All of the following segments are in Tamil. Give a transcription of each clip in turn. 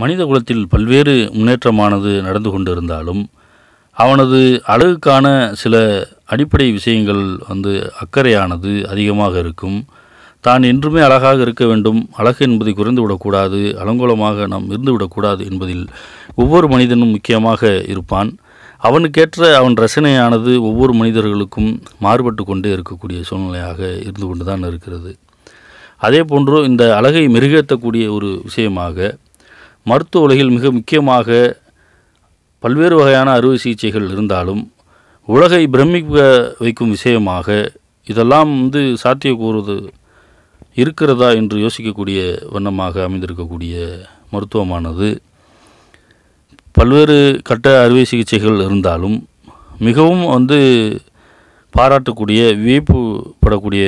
மனித குலத்தில் பல்வேறு முன்னேற்றமானது நடந்து கொண்டிருந்தாலும் அவனது அழகுக்கான சில அடிப்படை விஷயங்கள் வந்து அக்கறையானது அதிகமாக இருக்கும் தான் என்றுமே அழகாக இருக்க வேண்டும் அழகு என்பதை குறைந்து விடக்கூடாது அலங்கோலமாக நாம் இருந்துவிடக்கூடாது என்பதில் ஒவ்வொரு மனிதனும் முக்கியமாக இருப்பான் அவனுக்கேற்ற அவன் ரசனையானது ஒவ்வொரு மனிதர்களுக்கும் மாறுபட்டு கொண்டே இருக்கக்கூடிய சூழ்நிலையாக இருந்து கொண்டு தான் இருக்கிறது அதே போன்று இந்த அழகை மெருகேற்றக்கூடிய ஒரு விஷயமாக மருத்துவ உலகில் மிக முக்கியமாக பல்வேறு வகையான அறுவை சிகிச்சைகள் இருந்தாலும் உலகை பிரமிக்க வைக்கும் விஷயமாக இதெல்லாம் வந்து சாத்தியக்கூறுவது இருக்கிறதா என்று யோசிக்கக்கூடிய வண்ணமாக அமைந்திருக்கக்கூடிய மருத்துவமானது பல்வேறு கட்ட அறுவை சிகிச்சைகள் இருந்தாலும் மிகவும் வந்து பாராட்டக்கூடிய வியப்பு படக்கூடிய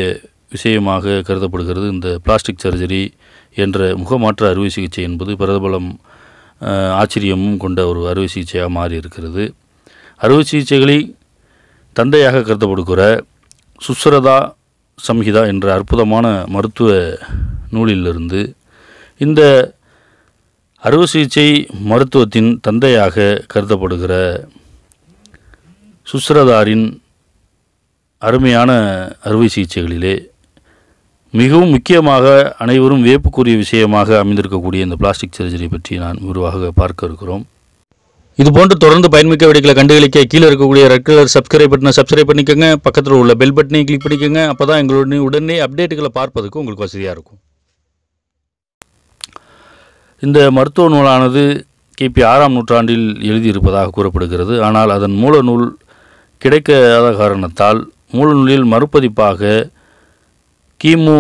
விஷயமாக கருதப்படுகிறது இந்த பிளாஸ்டிக் சர்ஜரி என்ற முகமாற்ற அறுவை சிகிச்சை என்பது பிரதபலம் ஆச்சரியமும் கொண்ட ஒரு அறுவை சிகிச்சையாக மாறி இருக்கிறது அறுவை சிகிச்சைகளை தந்தையாக கருதப்படுகிற சுஸ்ரதா சம்ஹிதா என்ற அற்புதமான மருத்துவ நூலிலிருந்து இந்த அறுவை சிகிச்சை மருத்துவத்தின் தந்தையாக கருதப்படுகிற சுஸ்ரதாரின் அருமையான அறுவை சிகிச்சைகளிலே மிகவும் முக்கியமாக அனைவரும் வேப்புக்குரிய விஷயமாக அமைந்திருக்கக்கூடிய இந்த பிளாஸ்டிக் சர்ஜரி பற்றி நான் விரிவாக பார்க்க இருக்கிறோம் இது போன்று தொடர்ந்து பயன்மிக்க வேடிக்கலை கண்டுகளிக்க கீழே இருக்கக்கூடிய ரெட் கலர் சப்ஸ்கிரைப் பட்டனை சப்ஸ்கிரைப் பண்ணிக்கோங்க பக்கத்தில் உள்ள பெல் பட்டனையும் கிளிக் பண்ணிக்கோங்க அப்போ தான் எங்களுடைய உடனே அப்டேட்டுகளை பார்ப்பதுக்கு உங்களுக்கு வசதியாக இருக்கும் இந்த மருத்துவ நூலானது கிபி ஆறாம் நூற்றாண்டில் எழுதியிருப்பதாக கூறப்படுகிறது ஆனால் அதன் மூல நூல் கிடைக்காத காரணத்தால் மூல நூலில் மறுபதிப்பாக கிமு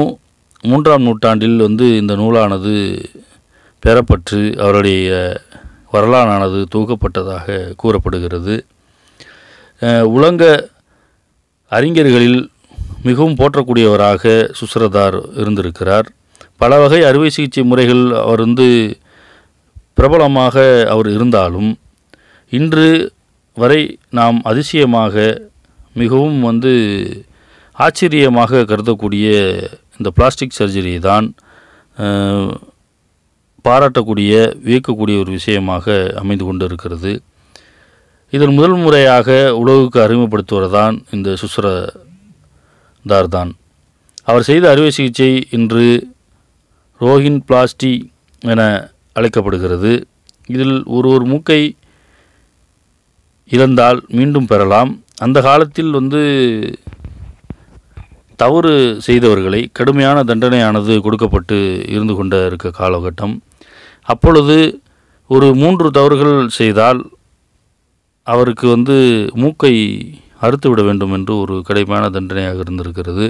மூன்றாம் நூற்றாண்டில் வந்து இந்த நூலானது பெறப்பட்டு அவருடைய வரலாறானது தூக்கப்பட்டதாக கூறப்படுகிறது உலங்க அறிஞர்களில் மிகவும் போற்றக்கூடியவராக சுசரதார் இருந்திருக்கிறார் பல வகை அறுவை சிகிச்சை முறைகள் அவர் வந்து பிரபலமாக அவர் இருந்தாலும் இன்று வரை நாம் அதிசயமாக மிகவும் வந்து ஆச்சரியமாக கருதக்கூடிய இந்த பிளாஸ்டிக் சர்ஜரி தான் பாராட்டக்கூடிய வியக்கக்கூடிய ஒரு விஷயமாக அமைந்து கொண்டு இருக்கிறது இதன் முதல் முறையாக உலகுக்கு அறிமுகப்படுத்துவதுதான் இந்த சுசரதார் அவர் செய்த அறுவை சிகிச்சை இன்று ரோஹின் பிளாஸ்டி என அழைக்கப்படுகிறது இதில் ஒரு ஒரு மூக்கை இழந்தால் மீண்டும் பெறலாம் அந்த காலத்தில் வந்து தவறு செய்தவர்களை கடுமையான தண்டனையானது கொடுக்கப்பட்டு இருந்து கொண்ட இருக்க காலகட்டம் அப்பொழுது ஒரு மூன்று தவறுகள் செய்தால் அவருக்கு வந்து மூக்கை அறுத்துவிட வேண்டும் என்று ஒரு கடுமையான தண்டனையாக இருந்திருக்கிறது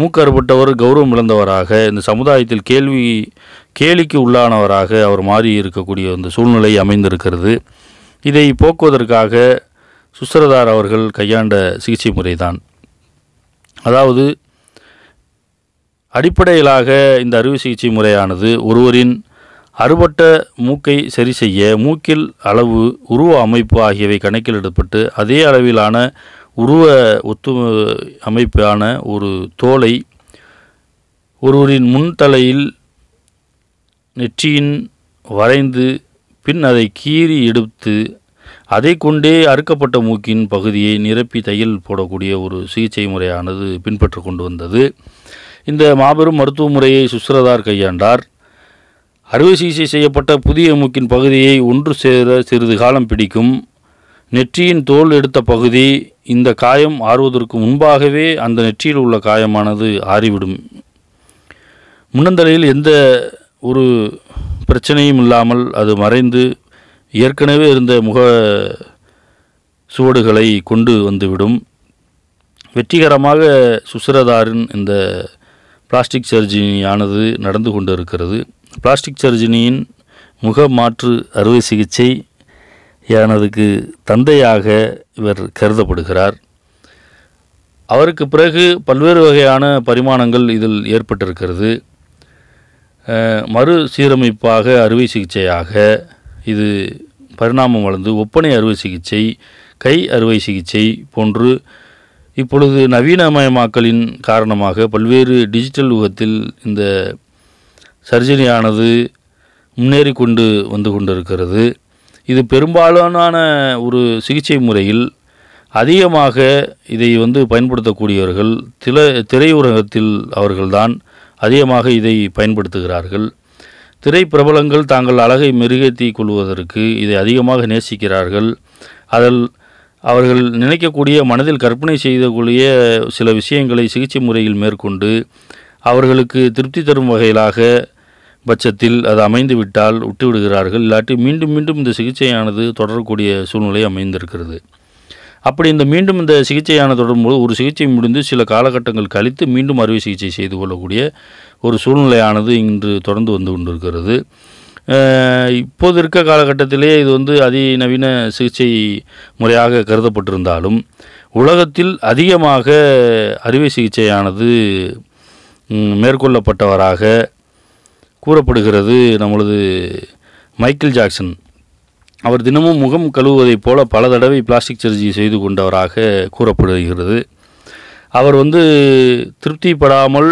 மூக்கு அறுபட்டவர் கௌரவம் இழந்தவராக இந்த சமுதாயத்தில் கேள்வி கேலிக்கு உள்ளானவராக அவர் மாறி இருக்கக்கூடிய அந்த சூழ்நிலை அமைந்திருக்கிறது இதை போக்குவதற்காக சுசரதார் அவர்கள் கையாண்ட சிகிச்சை முறைதான் அதாவது அடிப்படையிலாக இந்த அறுவை சிகிச்சை முறையானது ஒருவரின் அறுபட்ட மூக்கை சரி செய்ய மூக்கில் அளவு உருவ அமைப்பு ஆகியவை கணக்கில் எடுப்பட்டு அதே அளவிலான உருவ ஒத்து அமைப்பான ஒரு தோலை ஒருவரின் முன்தலையில் நெற்றியின் வரைந்து பின் அதை கீறி எடுத்து அதை கொண்டே அறுக்கப்பட்ட மூக்கின் பகுதியை நிரப்பி தையல் போடக்கூடிய ஒரு சிகிச்சை முறையானது பின்பற்ற கொண்டு வந்தது இந்த மாபெரும் மருத்துவ முறையை சுஸ்ரதார் கையாண்டார் அறுவை சிகிச்சை செய்யப்பட்ட புதிய மூக்கின் பகுதியை ஒன்று சேர சிறிது காலம் பிடிக்கும் நெற்றியின் தோல் எடுத்த பகுதி இந்த காயம் ஆறுவதற்கு முன்பாகவே அந்த நெற்றியில் உள்ள காயமானது ஆறிவிடும் முன்னந்தலையில் எந்த ஒரு பிரச்சனையும் இல்லாமல் அது மறைந்து ஏற்கனவே இருந்த முக சுவடுகளை கொண்டு வந்துவிடும் வெற்றிகரமாக சுசரதாரின் இந்த பிளாஸ்டிக் சர்ஜினியானது நடந்து கொண்டு இருக்கிறது பிளாஸ்டிக் சர்ஜினியின் முக மாற்று அறுவை சிகிச்சை எனதுக்கு தந்தையாக இவர் கருதப்படுகிறார் அவருக்கு பிறகு பல்வேறு வகையான பரிமாணங்கள் இதில் ஏற்பட்டிருக்கிறது மறு சீரமைப்பாக அறுவை சிகிச்சையாக இது பரிணாமம் வளர்ந்து ஒப்பனை அறுவை சிகிச்சை கை அறுவை சிகிச்சை போன்று இப்பொழுது நவீனமயமாக்கலின் காரணமாக பல்வேறு டிஜிட்டல் யுகத்தில் இந்த சர்ஜரியானது முன்னேறி கொண்டு வந்து கொண்டிருக்கிறது இது பெரும்பாலான ஒரு சிகிச்சை முறையில் அதிகமாக இதை வந்து பயன்படுத்தக்கூடியவர்கள் தில திரையுலகத்தில் அவர்கள்தான் அதிகமாக இதை பயன்படுத்துகிறார்கள் திரைப்பிரபலங்கள் தாங்கள் அழகை மெருகேற்றி கொள்வதற்கு இதை அதிகமாக நேசிக்கிறார்கள் அதில் அவர்கள் நினைக்கக்கூடிய மனதில் கற்பனை செய்தக்கூடிய சில விஷயங்களை சிகிச்சை முறையில் மேற்கொண்டு அவர்களுக்கு திருப்தி தரும் வகையிலாக பட்சத்தில் அது அமைந்துவிட்டால் விட்டுவிடுகிறார்கள் இல்லாட்டி மீண்டும் மீண்டும் இந்த சிகிச்சையானது தொடரக்கூடிய சூழ்நிலை அமைந்திருக்கிறது அப்படி இந்த மீண்டும் இந்த சிகிச்சையான தொடரும்போது ஒரு சிகிச்சை முடிந்து சில காலகட்டங்கள் கழித்து மீண்டும் அறுவை சிகிச்சை செய்து கொள்ளக்கூடிய ஒரு சூழ்நிலையானது இன்று தொடர்ந்து வந்து கொண்டிருக்கிறது இப்போது இருக்க காலகட்டத்திலே இது வந்து அதிநவீன சிகிச்சை முறையாக கருதப்பட்டிருந்தாலும் உலகத்தில் அதிகமாக அறுவை சிகிச்சையானது மேற்கொள்ளப்பட்டவராக கூறப்படுகிறது நம்மளது மைக்கேல் ஜாக்சன் அவர் தினமும் முகம் கழுவுவதைப் போல பல தடவை பிளாஸ்டிக் சர்ஜரி செய்து கொண்டவராக கூறப்படுகிறது அவர் வந்து திருப்திப்படாமல்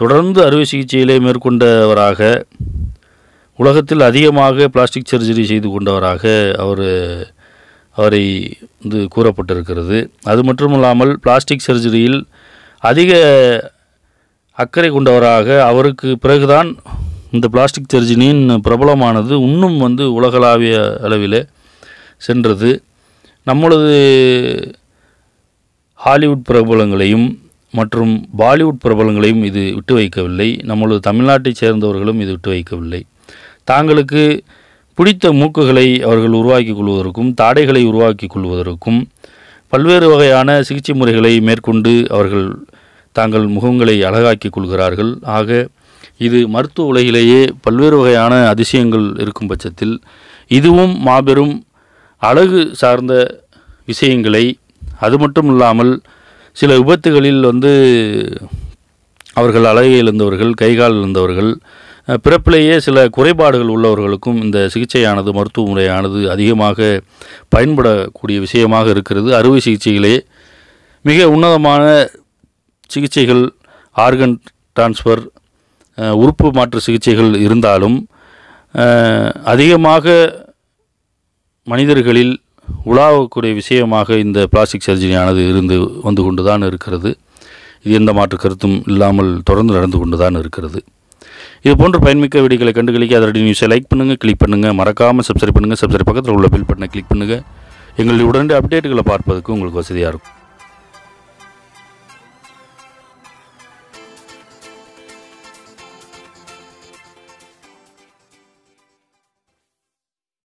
தொடர்ந்து அறுவை சிகிச்சையிலே மேற்கொண்டவராக உலகத்தில் அதிகமாக பிளாஸ்டிக் சர்ஜரி செய்து கொண்டவராக அவர் அவரை வந்து கூறப்பட்டிருக்கிறது அது மட்டும் இல்லாமல் பிளாஸ்டிக் சர்ஜரியில் அதிக அக்கறை கொண்டவராக அவருக்கு பிறகுதான் இந்த பிளாஸ்டிக் சர்ஜனியின் பிரபலமானது இன்னும் வந்து உலகளாவிய அளவில் சென்றது நம்மளது ஹாலிவுட் பிரபலங்களையும் மற்றும் பாலிவுட் பிரபலங்களையும் இது விட்டு வைக்கவில்லை நம்மளது தமிழ்நாட்டை சேர்ந்தவர்களும் இது விட்டு வைக்கவில்லை தாங்களுக்கு பிடித்த மூக்குகளை அவர்கள் உருவாக்கி கொள்வதற்கும் தாடைகளை உருவாக்கி கொள்வதற்கும் பல்வேறு வகையான சிகிச்சை முறைகளை மேற்கொண்டு அவர்கள் தாங்கள் முகங்களை அழகாக்கி கொள்கிறார்கள் ஆக இது மருத்துவ உலகிலேயே பல்வேறு வகையான அதிசயங்கள் இருக்கும் பட்சத்தில் இதுவும் மாபெரும் அழகு சார்ந்த விஷயங்களை அது மட்டும் இல்லாமல் சில விபத்துகளில் வந்து அவர்கள் அழகை இழந்தவர்கள் கைகால் இழந்தவர்கள் பிறப்பிலேயே சில குறைபாடுகள் உள்ளவர்களுக்கும் இந்த சிகிச்சையானது மருத்துவ முறையானது அதிகமாக பயன்படக்கூடிய விஷயமாக இருக்கிறது அறுவை சிகிச்சைகளே மிக உன்னதமான சிகிச்சைகள் ஆர்கன் டிரான்ஸ்ஃபர் உறுப்பு மாற்று சிகிச்சைகள் இருந்தாலும் அதிகமாக மனிதர்களில் உலாவக்கூடிய விஷயமாக இந்த பிளாஸ்டிக் சர்ஜரியானது இருந்து வந்து கொண்டு தான் இருக்கிறது இது எந்த மாற்று கருத்தும் இல்லாமல் தொடர்ந்து நடந்து கொண்டு தான் இருக்கிறது இது போன்ற பயன்மிக்க வீடியோக்களை கண்டுகளிக்க அதனுடைய நியூஸை லைக் பண்ணுங்கள் கிளிக் பண்ணுங்கள் மறக்காமல் சப்ஸ்கிரைப் பண்ணுங்கள் சப்ஸ்கிரைப் பக்கத்தில் உள்ள பில் பட்டனை கிளிக் பண்ணுங்கள் எங்களுடைய உடனடி அப்டேட்டுகளை பார்ப்பதற்கு உங்களுக்கு வசதியாக இருக்கும்